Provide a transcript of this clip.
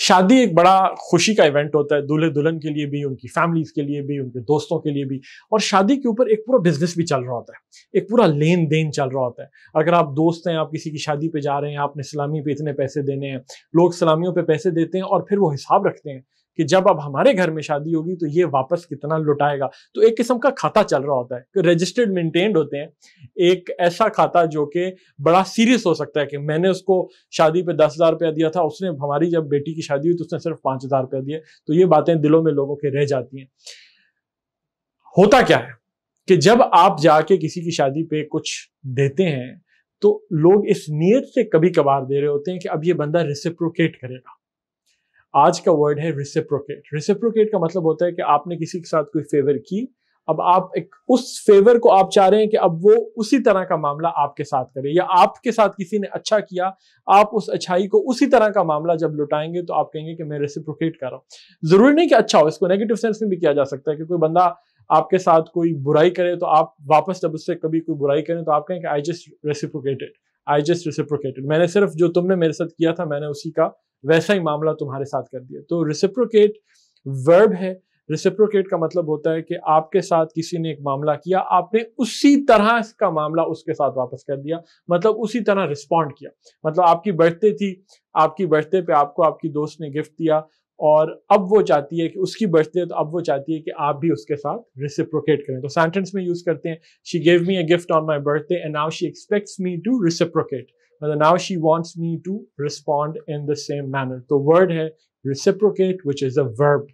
शादी एक बड़ा खुशी का इवेंट होता है दूल्हे दुल्हन के लिए भी उनकी फैमिलीज के लिए भी उनके दोस्तों के लिए भी और शादी के ऊपर एक पूरा बिजनेस भी चल रहा होता है एक पूरा लेन देन चल रहा होता है अगर आप दोस्त हैं आप किसी की शादी पे जा रहे हैं आपने सलामी पे इतने पैसे देने हैं लोग सलामियों पे पैसे देते हैं और फिर वो हिसाब रखते हैं कि जब अब हमारे घर में शादी होगी तो ये वापस कितना लुटाएगा तो एक किस्म का खाता चल रहा होता है रजिस्टर्ड मेंटेन्ड होते हैं एक ऐसा खाता जो कि बड़ा सीरियस हो सकता है कि मैंने उसको शादी पे दस हज़ार रुपया दिया था उसने हमारी जब बेटी की शादी हुई तो उसने सिर्फ पांच हज़ार रुपया दिए तो ये बातें दिलों में लोगों के रह जाती हैं होता क्या है कि जब आप जाके किसी की शादी पे कुछ देते हैं तो लोग इस नीयत से कभी कभार दे रहे होते हैं कि अब ये बंदा रिसिप्रोकेट करेगा आज का वर्ड है रिसिप्रोकेट रिसिप्रोकेट का मतलब होता है कि आपने किसी के साथ कोई फेवर की अब आप एक उस फेवर को आप चाह रहे हैं कि अब वो उसी तरह का मामला आपके साथ करे या आपके साथ किसी ने अच्छा किया आप उस अच्छाई को उसी तरह का मामला जब लुटाएंगे तो आप कहेंगे कि मैं रेसिप्रोकेट कर रहा हूं जरूरी नहीं कि अच्छा हो इसको नेगेटिव सेंस में भी किया जा सकता है कि कोई बंदा आपके साथ कोई बुराई करे तो आप वापस जब उससे कभी कोई बुराई करें तो आप कहें कि I just reciprocated I just reciprocated मैंने सिर्फ जो तुमने मेरे साथ किया था मैंने उसी का वैसा ही मामला तुम्हारे साथ कर दिया तो रिसिप्रोकेट वर्ब है रिसिप्रोकेट का मतलब होता है कि आपके साथ किसी ने एक मामला किया आपने उसी तरह का मामला उसके साथ वापस कर दिया मतलब उसी तरह रिस्पॉन्ड किया मतलब आपकी बर्थडे थी आपकी बर्थडे पे आपको आपकी दोस्त ने गिफ्ट दिया और अब वो चाहती है कि उसकी बर्थडे है तो अब वो चाहती है कि आप भी उसके साथ रिसिप्रोकेट करें तो सेंटेंस में यूज़ करते हैं she gave me a gift on my birthday and now she expects me to reciprocate मतलब now she wants me to respond in the same manner तो वर्ड है reciprocate which is a verb